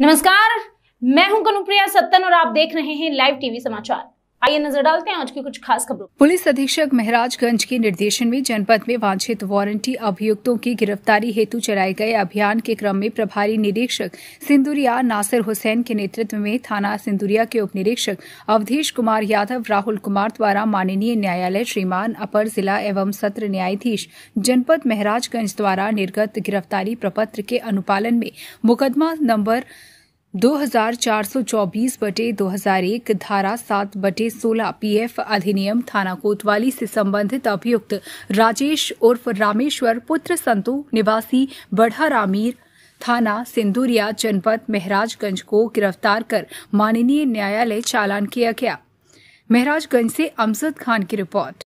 नमस्कार मैं हूं कनुप्रिया सत्तन और आप देख रहे हैं लाइव टीवी समाचार आइए नजर डालते हैं आज की कुछ खास खबरों पुलिस अधीक्षक महराजगंज के निर्देशन में जनपद में वांछित वारंटी अभियुक्तों की गिरफ्तारी हेतु चलाए गए अभियान के क्रम में प्रभारी निरीक्षक सिंदुरिया नासिर हुसैन के नेतृत्व में थाना सिंदुरिया के उप निरीक्षक अवधेश कुमार यादव राहुल कुमार द्वारा माननीय न्यायालय श्रीमान अपर जिला एवं सत्र न्यायाधीश जनपद महराजगंज द्वारा निर्गत गिरफ्तारी प्रपत्र के अनुपालन में मुकदमा नंबर 2424 बटे 2001 धारा 7 बटे 16 पीएफ अधिनियम थाना कोतवाली से संबंधित अभियुक्त राजेश उर्फ रामेश्वर पुत्र संतु निवासी बढ़ा रामीर थाना सिंदूरिया जनपद महराजगंज को गिरफ्तार कर माननीय न्यायालय चालान किया गया महराजगंज से अमजद खान की रिपोर्ट